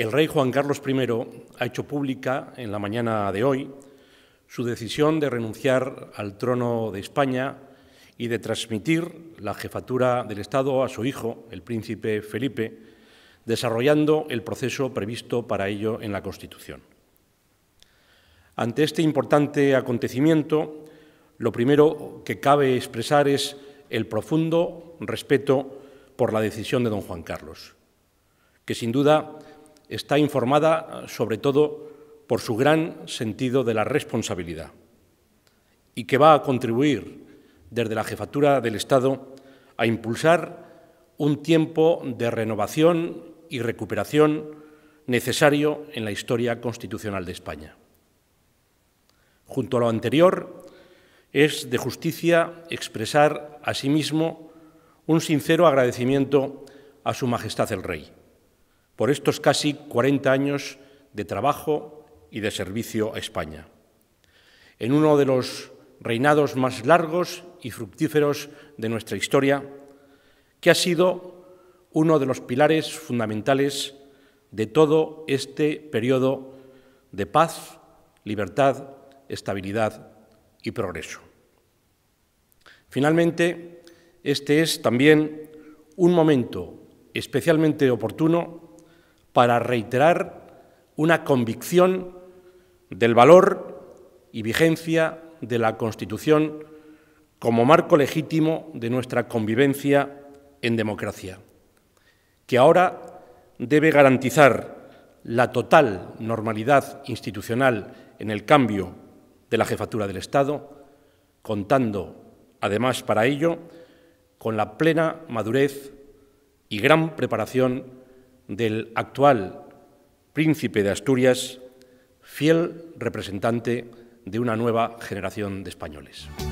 El rey Juan Carlos I ha hecho pública en la mañana de hoy su decisión de renunciar al trono de España y de transmitir la jefatura del Estado a su hijo, el príncipe Felipe, desarrollando el proceso previsto para ello en la Constitución. Ante este importante acontecimiento, lo primero que cabe expresar es el profundo respeto por la decisión de don Juan Carlos, que sin duda está informada sobre todo por su gran sentido de la responsabilidad y que va a contribuir desde la jefatura del Estado a impulsar un tiempo de renovación y recuperación necesario en la historia constitucional de España. Junto a lo anterior, es de justicia expresar asimismo un sincero agradecimiento a Su Majestad el Rey por estos casi 40 años de trabajo y de servicio a España. En uno de los reinados más largos y fructíferos de nuestra historia, que ha sido uno de los pilares fundamentales de todo este periodo de paz, libertad, estabilidad y progreso. Finalmente, este es también un momento especialmente oportuno para reiterar una convicción del valor y vigencia de la Constitución como marco legítimo de nuestra convivencia en democracia, que ahora debe garantizar la total normalidad institucional en el cambio de la jefatura del Estado, contando además para ello con la plena madurez y gran preparación del actual príncipe de Asturias, fiel representante de una nueva generación de españoles.